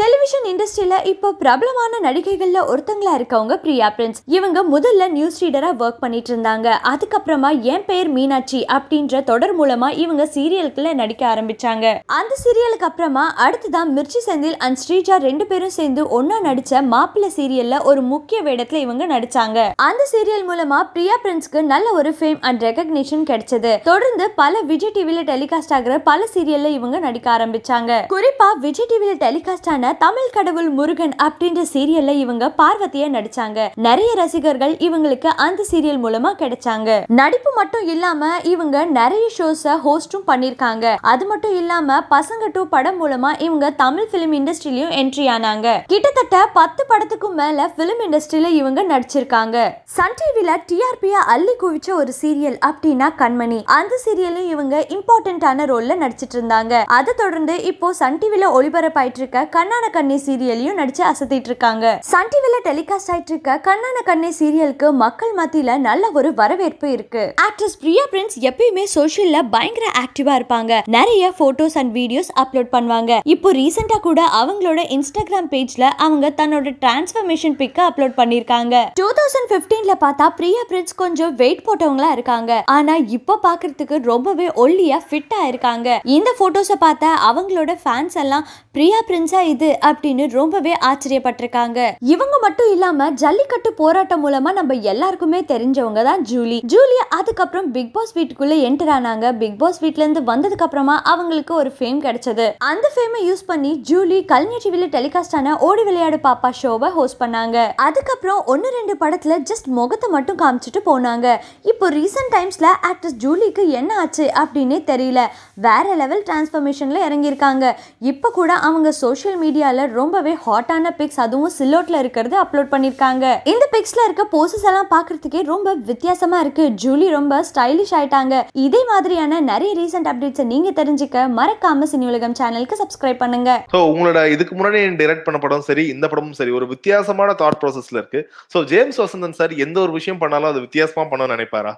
television இண்டஸ்ட்ரியில இப்போ பிரபலமான நடிகைகள்ல ஒருத்தங்களா இருக்கவங்க பிரியா பிரின்ஸ் இவங்க முதல்ல நியூஸ் ரீடரா ஒர்க் பண்ணிட்டு இருந்தாங்க அதுக்கப்புறமா என் பெயர் மீனாட்சி அப்படின்ற தொடர் மூலமா இவங்க சீரியலுக்குள்ள நடிக்க ஆரம்பிச்சாங்க அந்த சீரியலுக்கு அப்புறமா அடுத்துதான் மிர்ச்சி செந்தில் அண்ட் ஸ்ரீஜா ரெண்டு பேரும் சேர்ந்து ஒன்னா நடிச்ச மாப்பிள்ள சீரியல்ல ஒரு முக்கிய வேடத்துல இவங்க நடிச்சாங்க அந்த சீரியல் மூலமா பிரியா பிரின்ஸ்க்கு நல்ல ஒரு ஃபேம் அண்ட் ரெகக்னிஷன் கிடைச்சது தொடர்ந்து பல விஜய் டிவில டெலிகாஸ்ட் ஆகிற பல சீரியல்ல இவங்க நடிக்க ஆரம்பிச்சாங்க குறிப்பா விஜய் டிவில டெலிகாஸ்ட் ஆன தமிழ் கடவுள் முருகன் அப்படின்ற சீரியல்ல இவங்க பார்வதிய நடிச்சாங்க நிறைய ரசிகர்கள் இவங்களுக்கு அந்த சீரியல் மூலமா கிடைச்சாங்க நடிப்பு மட்டும் இல்லாம இவங்க நிறைய ஷோஸ ஹோஸ்டும் பண்ணிருக்காங்க அது மட்டும் இல்லாம பசங்க டூ படம் மூலமா இவங்க தமிழ் பிலிம் இண்டஸ்ட்ரியிலயும் என்ட்ரி ஆனாங்க கிட்டத்தட்ட பத்து படத்துக்கும் மேல பிலிம் இண்டஸ்ட்ரியில இவங்க நடிச்சிருக்காங்க சன் டிவில டிஆர்பிய அள்ளி குவிச்ச ஒரு சீரியல் அப்படின்னா கண்மணி அந்த சீரியலும் இவங்க இம்பார்ட்டன்டான ரோல்ல நடிச்சிட்டு இருந்தாங்க அதை தொடர்ந்து இப்போ சன் டிவில ஒளிபரப்பாயிட்டு இருக்க கண்ணா கண்ணான கண்ணே சீரியல்லையும் நடிச்சு அசத்திட்டு இருக்காங்க சன் டிவில டெலிகாஸ்ட் ஆயிட்டு இருக்க கண்ணான கண்ணே சீரியலுக்கு மக்கள் மத்தியில நல்ல ஒரு வரவேற்பு இருக்கு ஆக்ட்ரஸ் பிரியா பிரின்ஸ் எப்பயுமே சோஷியல்ல பயங்கர ஆக்டிவா இருப்பாங்க நிறைய போட்டோஸ் அண்ட் வீடியோஸ் அப்லோட் பண்ணுவாங்க இப்போ ரீசெண்டா கூட அவங்களோட இன்ஸ்டாகிராம் பேஜ்ல அவங்க தன்னோட டிரான்ஸ்ஃபர்மேஷன் பிக்க அப்லோட் பண்ணிருக்காங்க டூ தௌசண்ட் பிப்டீன்ல பார்த்தா பிரியா பிரின்ஸ் கொஞ்சம் வெயிட் போட்டவங்களா இருக்காங்க ஆனா இப்போ பாக்குறதுக்கு ரொம்பவே ஒல்லியா ஃபிட்டா இருக்காங்க இந்த போட்டோஸை பார்த்தா அவங்களோட ஃபேன்ஸ் எல்லாம் பிரியா பிரின்ஸா இது அப்படின்னு ரொம்பவே ஆச்சரியப்பட்டிருக்காங்க இவங்க மட்டும் இல்லாம ஜல்லிக்கட்டு போராட்டம் மூலமா நம்ம எல்லாருக்குமே தெரிஞ்சவங்க தான் ஜூலி ஜூலி அதுக்கப்புறம் பிக் பாஸ் வீட்டுக்குள்ள என்டர் ஆனாங்க பிக் பாஸ் வீட்ல இருந்து வந்ததுக்கு அப்புறமா அவங்களுக்கு ஒரு ஃபேம் கிடைச்சது அந்த ஃபேமை யூஸ் பண்ணி ஜூலி கலைஞர் டிவில டெலிகாஸ்ட் ஆன ஓடி விளையாடு பாப்பா ஷோவை ஹோஸ்ட் பண்ணாங்க அதுக்கப்புறம் ஒன்னு ரெண்டு படத்துல ஜஸ்ட் முகத்தை மட்டும் காமிச்சிட்டு போனாங்க இப்போ ரீசெண்ட் டைம்ஸ்ல ஆக்ட்ரஸ் ஜூலிக்கு என்ன ஆச்சு அப்படின்னே தெரியல வேற லெவல் டிரான்ஸ்பர்மேஷன்ல இறங்கியிருக்காங்க இப்போ கூட அவங்க சோஷியல் மீடியா மீடியாவில் ரொம்பவே ஹாட்டான பிக்ஸ் அதுவும் சிலோட்டில் இருக்கிறது அப்லோட் பண்ணியிருக்காங்க இந்த பிக்ஸ்ல இருக்க போசஸ் எல்லாம் பாக்குறதுக்கே ரொம்ப வித்தியாசமா இருக்கு ஜூலி ரொம்ப ஸ்டைலிஷ் ஆயிட்டாங்க இதே மாதிரியான நிறைய ரீசெண்ட் அப்டேட்ஸை நீங்கள் தெரிஞ்சுக்க மறக்காம சினி உலகம் சேனலுக்கு சப்ஸ்கிரைப் பண்ணுங்க ஸோ உங்களோட இதுக்கு முன்னாடி டைரக்ட் பண்ண படம் சரி இந்த படமும் சரி ஒரு வித்தியாசமான தாட் ப்ராசஸ்ல இருக்கு ஸோ ஜேம்ஸ் வசந்தன் சார் எந்த ஒரு விஷயம் பண்ணாலும் அது வித்தியாசமா பண்ண நினைப்பாரா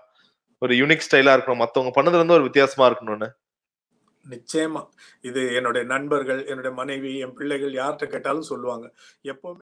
ஒரு யூனிக் ஸ்டைலா இருக்கணும் மத்தவங்க பண்ணதுல இருந்து ஒரு வித்தியாசமா இருக்கணும்னு நிச்சயமா இது என்னுடைய நண்பர்கள் என்னுடைய மனைவி என் பிள்ளைகள் யார்கிட்ட கேட்டாலும் சொல்லுவாங்க எப்பவுமே